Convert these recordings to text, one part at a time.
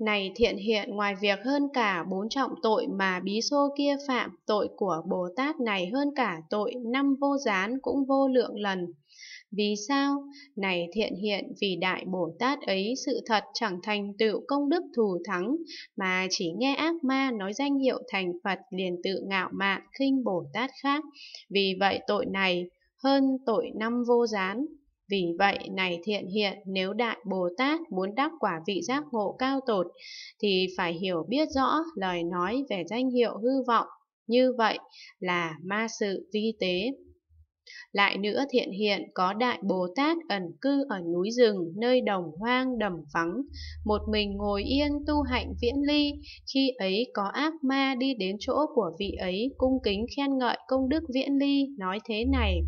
Này thiện hiện ngoài việc hơn cả bốn trọng tội mà bí xô kia phạm, tội của Bồ Tát này hơn cả tội năm vô gián cũng vô lượng lần. Vì sao? Này thiện hiện vì đại Bồ Tát ấy sự thật chẳng thành tựu công đức thù thắng, mà chỉ nghe ác ma nói danh hiệu thành Phật liền tự ngạo mạn khinh Bồ Tát khác. Vì vậy tội này hơn tội năm vô gián. Vì vậy, này thiện hiện, nếu Đại Bồ Tát muốn đắc quả vị giác ngộ cao tột, thì phải hiểu biết rõ lời nói về danh hiệu hư vọng, như vậy là ma sự vi tế. Lại nữa thiện hiện có Đại Bồ Tát ẩn cư ở núi rừng, nơi đồng hoang đầm vắng, một mình ngồi yên tu hạnh viễn ly, khi ấy có ác ma đi đến chỗ của vị ấy cung kính khen ngợi công đức viễn ly, nói thế này,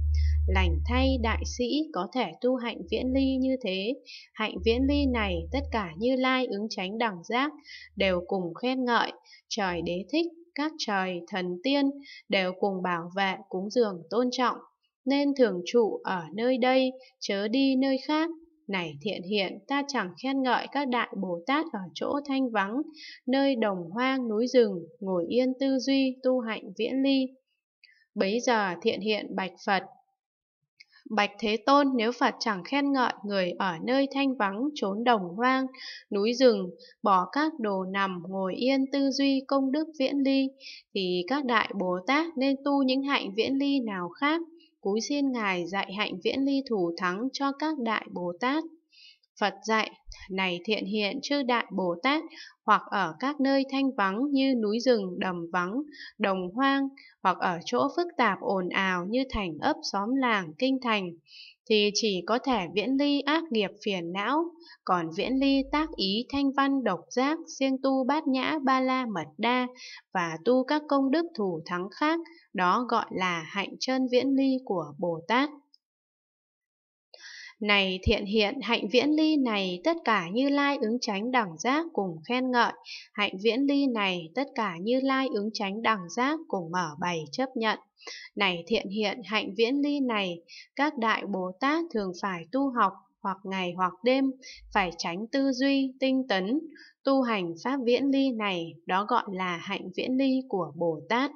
lành thay đại sĩ có thể tu hạnh viễn ly như thế. Hạnh viễn ly này tất cả như lai ứng tránh đẳng giác đều cùng khen ngợi, trời đế thích, các trời thần tiên đều cùng bảo vệ cúng dường tôn trọng. Nên thường trụ ở nơi đây, chớ đi nơi khác, này thiện hiện, ta chẳng khen ngợi các đại Bồ Tát ở chỗ thanh vắng, nơi đồng hoang núi rừng, ngồi yên tư duy, tu hạnh viễn ly. Bấy giờ thiện hiện bạch Phật, Bạch Thế Tôn nếu Phật chẳng khen ngợi người ở nơi thanh vắng trốn đồng hoang, núi rừng, bỏ các đồ nằm ngồi yên tư duy công đức viễn ly, thì các đại Bồ Tát nên tu những hạnh viễn ly nào khác, cúi xin Ngài dạy hạnh viễn ly thủ thắng cho các đại Bồ Tát. Phật dạy này thiện hiện chư đại Bồ Tát, hoặc ở các nơi thanh vắng như núi rừng, đầm vắng, đồng hoang, hoặc ở chỗ phức tạp ồn ào như thành ấp xóm làng, kinh thành, thì chỉ có thể viễn ly ác nghiệp phiền não, còn viễn ly tác ý thanh văn độc giác, siêng tu bát nhã ba la mật đa và tu các công đức thủ thắng khác, đó gọi là hạnh chân viễn ly của Bồ Tát. Này thiện hiện, hạnh viễn ly này, tất cả như lai ứng tránh đẳng giác cùng khen ngợi. Hạnh viễn ly này, tất cả như lai ứng tránh đẳng giác cùng mở bày chấp nhận. Này thiện hiện, hạnh viễn ly này, các đại Bồ Tát thường phải tu học hoặc ngày hoặc đêm, phải tránh tư duy, tinh tấn. Tu hành pháp viễn ly này, đó gọi là hạnh viễn ly của Bồ Tát.